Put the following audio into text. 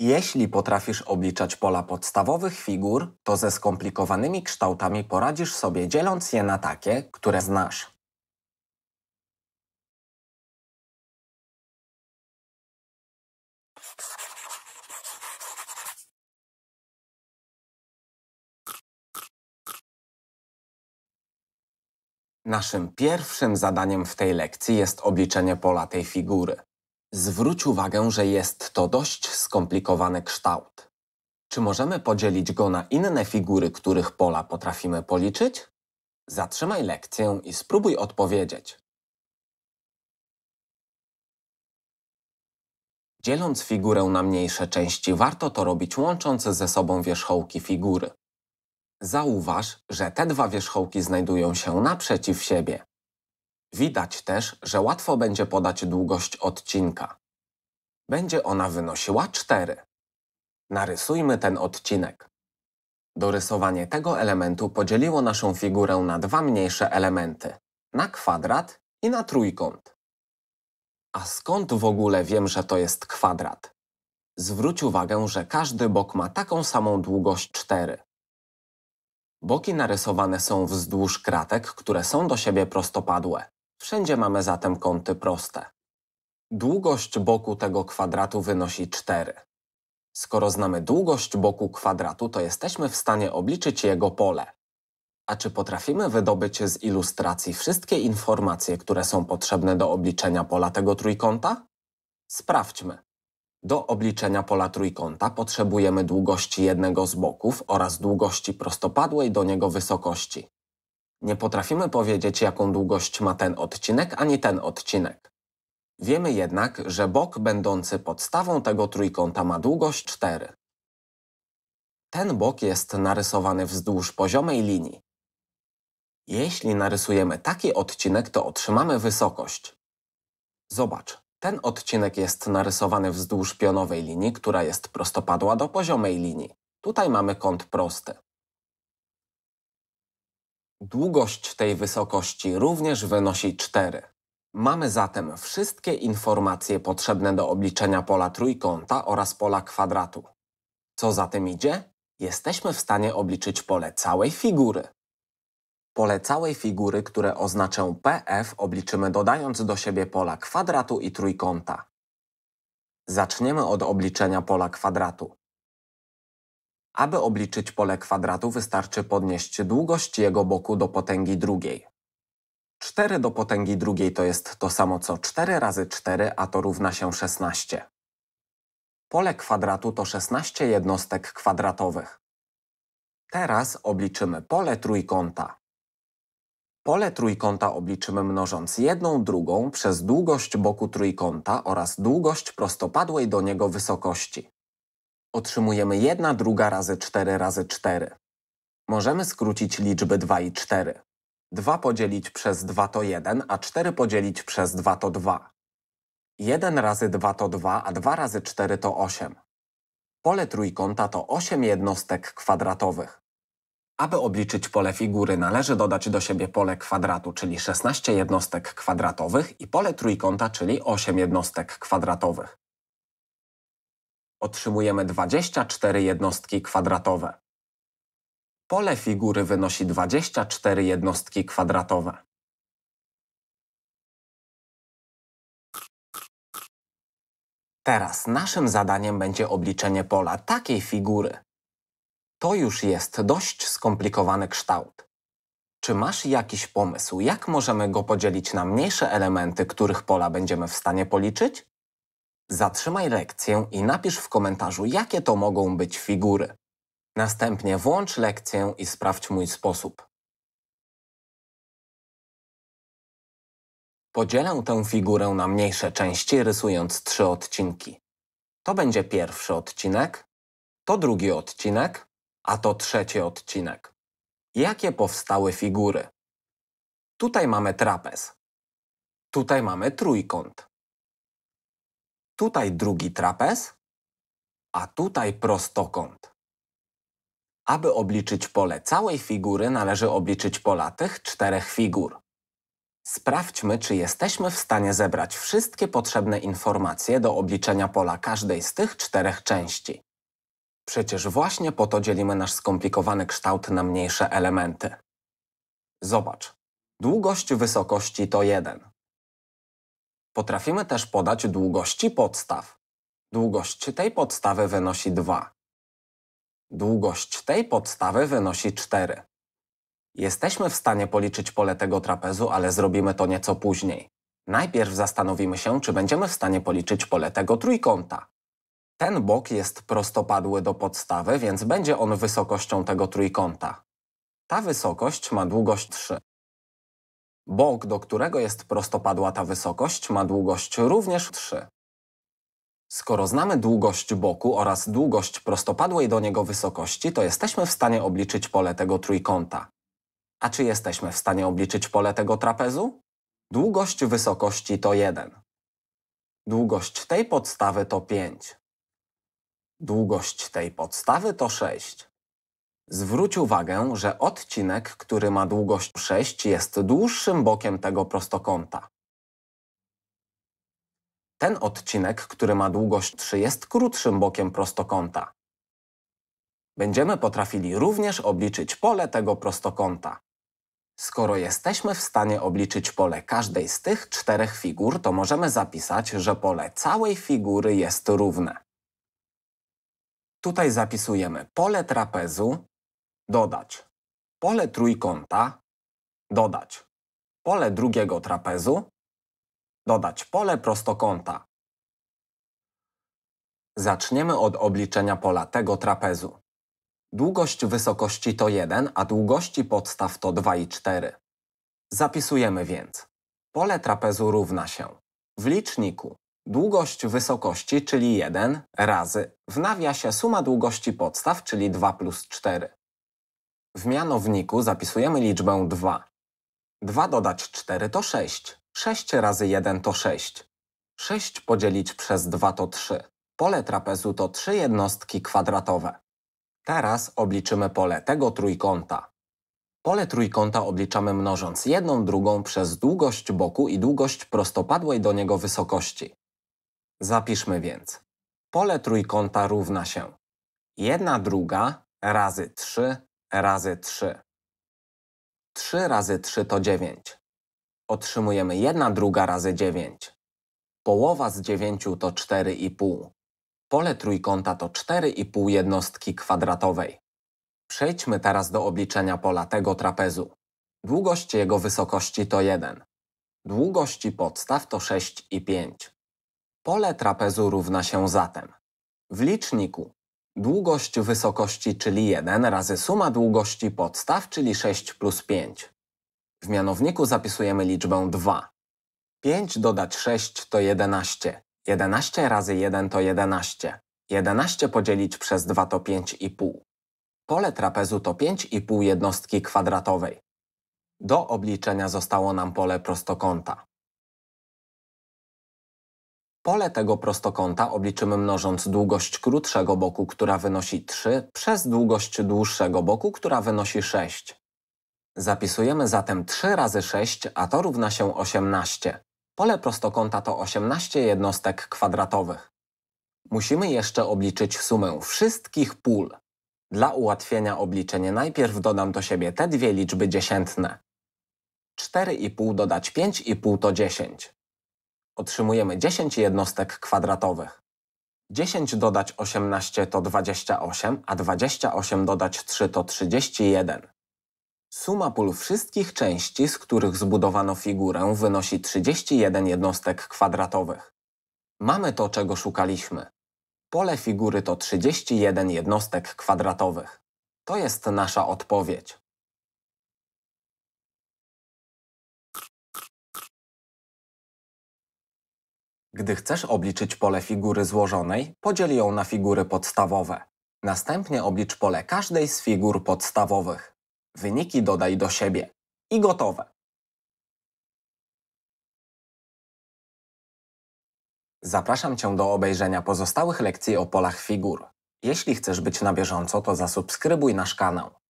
Jeśli potrafisz obliczać pola podstawowych figur, to ze skomplikowanymi kształtami poradzisz sobie dzieląc je na takie, które znasz. Naszym pierwszym zadaniem w tej lekcji jest obliczenie pola tej figury. Zwróć uwagę, że jest to dość skomplikowany kształt. Czy możemy podzielić go na inne figury, których pola potrafimy policzyć? Zatrzymaj lekcję i spróbuj odpowiedzieć. Dzieląc figurę na mniejsze części, warto to robić łącząc ze sobą wierzchołki figury. Zauważ, że te dwa wierzchołki znajdują się naprzeciw siebie. Widać też, że łatwo będzie podać długość odcinka. Będzie ona wynosiła 4. Narysujmy ten odcinek. Dorysowanie tego elementu podzieliło naszą figurę na dwa mniejsze elementy. Na kwadrat i na trójkąt. A skąd w ogóle wiem, że to jest kwadrat? Zwróć uwagę, że każdy bok ma taką samą długość 4. Boki narysowane są wzdłuż kratek, które są do siebie prostopadłe. Wszędzie mamy zatem kąty proste. Długość boku tego kwadratu wynosi 4. Skoro znamy długość boku kwadratu, to jesteśmy w stanie obliczyć jego pole. A czy potrafimy wydobyć z ilustracji wszystkie informacje, które są potrzebne do obliczenia pola tego trójkąta? Sprawdźmy. Do obliczenia pola trójkąta potrzebujemy długości jednego z boków oraz długości prostopadłej do niego wysokości. Nie potrafimy powiedzieć, jaką długość ma ten odcinek ani ten odcinek. Wiemy jednak, że bok będący podstawą tego trójkąta ma długość 4. Ten bok jest narysowany wzdłuż poziomej linii. Jeśli narysujemy taki odcinek, to otrzymamy wysokość. Zobacz, ten odcinek jest narysowany wzdłuż pionowej linii, która jest prostopadła do poziomej linii. Tutaj mamy kąt prosty. Długość tej wysokości również wynosi 4. Mamy zatem wszystkie informacje potrzebne do obliczenia pola trójkąta oraz pola kwadratu. Co za tym idzie? Jesteśmy w stanie obliczyć pole całej figury. Pole całej figury, które oznaczę PF, obliczymy dodając do siebie pola kwadratu i trójkąta. Zaczniemy od obliczenia pola kwadratu. Aby obliczyć pole kwadratu wystarczy podnieść długość jego boku do potęgi drugiej. 4 do potęgi drugiej to jest to samo co 4 razy 4, a to równa się 16. Pole kwadratu to 16 jednostek kwadratowych. Teraz obliczymy pole trójkąta. Pole trójkąta obliczymy mnożąc jedną drugą przez długość boku trójkąta oraz długość prostopadłej do niego wysokości. Otrzymujemy 1 2 razy 4 razy 4. Możemy skrócić liczby 2 i 4. 2 podzielić przez 2 to 1, a 4 podzielić przez 2 to 2. 1 razy 2 to 2, a 2 razy 4 to 8. Pole trójkąta to 8 jednostek kwadratowych. Aby obliczyć pole figury należy dodać do siebie pole kwadratu, czyli 16 jednostek kwadratowych i pole trójkąta, czyli 8 jednostek kwadratowych otrzymujemy 24 jednostki kwadratowe. Pole figury wynosi 24 jednostki kwadratowe. Teraz naszym zadaniem będzie obliczenie pola takiej figury. To już jest dość skomplikowany kształt. Czy masz jakiś pomysł, jak możemy go podzielić na mniejsze elementy, których pola będziemy w stanie policzyć? Zatrzymaj lekcję i napisz w komentarzu, jakie to mogą być figury. Następnie włącz lekcję i sprawdź mój sposób. Podzielę tę figurę na mniejsze części, rysując trzy odcinki. To będzie pierwszy odcinek, to drugi odcinek, a to trzeci odcinek. Jakie powstały figury? Tutaj mamy trapez. Tutaj mamy trójkąt tutaj drugi trapez, a tutaj prostokąt. Aby obliczyć pole całej figury, należy obliczyć pola tych czterech figur. Sprawdźmy, czy jesteśmy w stanie zebrać wszystkie potrzebne informacje do obliczenia pola każdej z tych czterech części. Przecież właśnie po to dzielimy nasz skomplikowany kształt na mniejsze elementy. Zobacz. Długość wysokości to 1, Potrafimy też podać długości podstaw. Długość tej podstawy wynosi 2. Długość tej podstawy wynosi 4. Jesteśmy w stanie policzyć pole tego trapezu, ale zrobimy to nieco później. Najpierw zastanowimy się, czy będziemy w stanie policzyć pole tego trójkąta. Ten bok jest prostopadły do podstawy, więc będzie on wysokością tego trójkąta. Ta wysokość ma długość 3. Bok, do którego jest prostopadła ta wysokość, ma długość również 3. Skoro znamy długość boku oraz długość prostopadłej do niego wysokości, to jesteśmy w stanie obliczyć pole tego trójkąta. A czy jesteśmy w stanie obliczyć pole tego trapezu? Długość wysokości to 1. Długość tej podstawy to 5. Długość tej podstawy to 6. Zwróć uwagę, że odcinek, który ma długość 6 jest dłuższym bokiem tego prostokąta. Ten odcinek, który ma długość 3 jest krótszym bokiem prostokąta. Będziemy potrafili również obliczyć pole tego prostokąta. Skoro jesteśmy w stanie obliczyć pole każdej z tych czterech figur, to możemy zapisać, że pole całej figury jest równe. Tutaj zapisujemy pole trapezu dodać. Pole trójkąta, dodać. Pole drugiego trapezu, dodać pole prostokąta. Zaczniemy od obliczenia pola tego trapezu. Długość wysokości to 1, a długości podstaw to 2 i 4. Zapisujemy więc. Pole trapezu równa się w liczniku długość wysokości, czyli 1, razy w nawiasie suma długości podstaw, czyli 2 plus 4. W mianowniku zapisujemy liczbę 2. 2 dodać 4 to 6. 6 razy 1 to 6. 6 podzielić przez 2 to 3. Pole trapezu to 3 jednostki kwadratowe. Teraz obliczymy pole tego trójkąta. Pole trójkąta obliczamy mnożąc jedną drugą przez długość boku i długość prostopadłej do niego wysokości. Zapiszmy więc. Pole trójkąta równa się 1 druga razy 3 razy 3. 3 razy 3 to 9. Otrzymujemy 1 druga razy 9. Połowa z 9 to 4,5. Pole trójkąta to 4,5 jednostki kwadratowej. Przejdźmy teraz do obliczenia pola tego trapezu. Długość jego wysokości to 1. Długości podstaw to 6 i 5. Pole trapezu równa się zatem w liczniku Długość wysokości, czyli 1, razy suma długości podstaw, czyli 6 plus 5. W mianowniku zapisujemy liczbę 2. 5 dodać 6 to 11. 11 razy 1 to 11. 11 podzielić przez 2 to 5,5. Pole trapezu to 5,5 jednostki kwadratowej. Do obliczenia zostało nam pole prostokąta. Pole tego prostokąta obliczymy mnożąc długość krótszego boku, która wynosi 3, przez długość dłuższego boku, która wynosi 6. Zapisujemy zatem 3 razy 6, a to równa się 18. Pole prostokąta to 18 jednostek kwadratowych. Musimy jeszcze obliczyć sumę wszystkich pól. Dla ułatwienia obliczenia najpierw dodam do siebie te dwie liczby dziesiętne. 4,5 dodać 5,5 to 10 otrzymujemy 10 jednostek kwadratowych. 10 dodać 18 to 28, a 28 dodać 3 to 31. Suma pól wszystkich części, z których zbudowano figurę, wynosi 31 jednostek kwadratowych. Mamy to, czego szukaliśmy. Pole figury to 31 jednostek kwadratowych. To jest nasza odpowiedź. Gdy chcesz obliczyć pole figury złożonej, podziel ją na figury podstawowe. Następnie oblicz pole każdej z figur podstawowych. Wyniki dodaj do siebie. I gotowe. Zapraszam Cię do obejrzenia pozostałych lekcji o polach figur. Jeśli chcesz być na bieżąco, to zasubskrybuj nasz kanał.